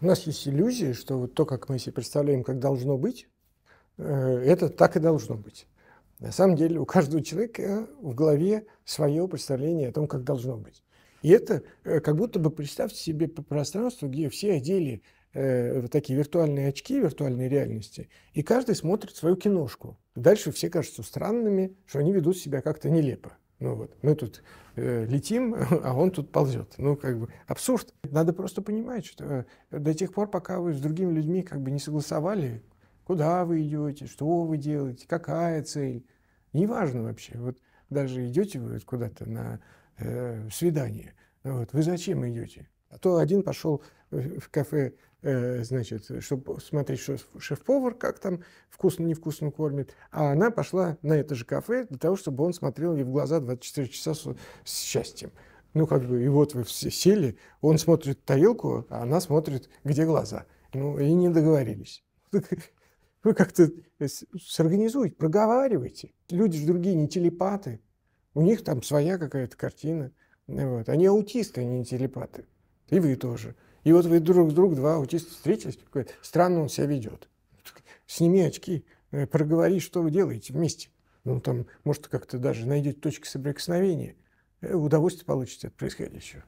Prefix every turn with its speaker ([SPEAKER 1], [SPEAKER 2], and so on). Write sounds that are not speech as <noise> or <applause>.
[SPEAKER 1] У нас есть иллюзия, что вот то, как мы себе представляем, как должно быть, э, это так и должно быть. На самом деле у каждого человека в голове свое представление о том, как должно быть. И это э, как будто бы представьте себе пространство, где все одели э, вот такие виртуальные очки виртуальной реальности, и каждый смотрит свою киношку. Дальше все кажутся странными, что они ведут себя как-то нелепо. Ну вот, мы тут э, летим, <laughs> а он тут ползет. Ну, как бы абсурд. Надо просто понимать, что э, до тех пор, пока вы с другими людьми как бы не согласовали, куда вы идете, что вы делаете, какая цель, неважно вообще. Вот даже идете вы куда-то на э, свидание, вот, вы зачем идете? А то один пошел э, в кафе, э, значит, чтобы смотреть, что шеф-повар как там вкусно-невкусно кормит, а она пошла на это же кафе для того, чтобы он смотрел ей в глаза 24 часа с, счастьем. Ну, как бы, и вот вы все сели, он смотрит тарелку, а она смотрит, где глаза. Ну, и не договорились. <laughs> Вы как-то э, сорганизуйте, проговаривайте. Люди же другие, не телепаты. У них там своя какая-то картина. Вот. Они аутисты, они а не телепаты. И вы тоже. И вот вы друг с другом, два аутиста, встретились, какой странно он себя ведет. Сними очки, э, проговори, что вы делаете вместе. Ну, там, может, как-то даже найдете точки соприкосновения. Э, удовольствие получите от происходящего.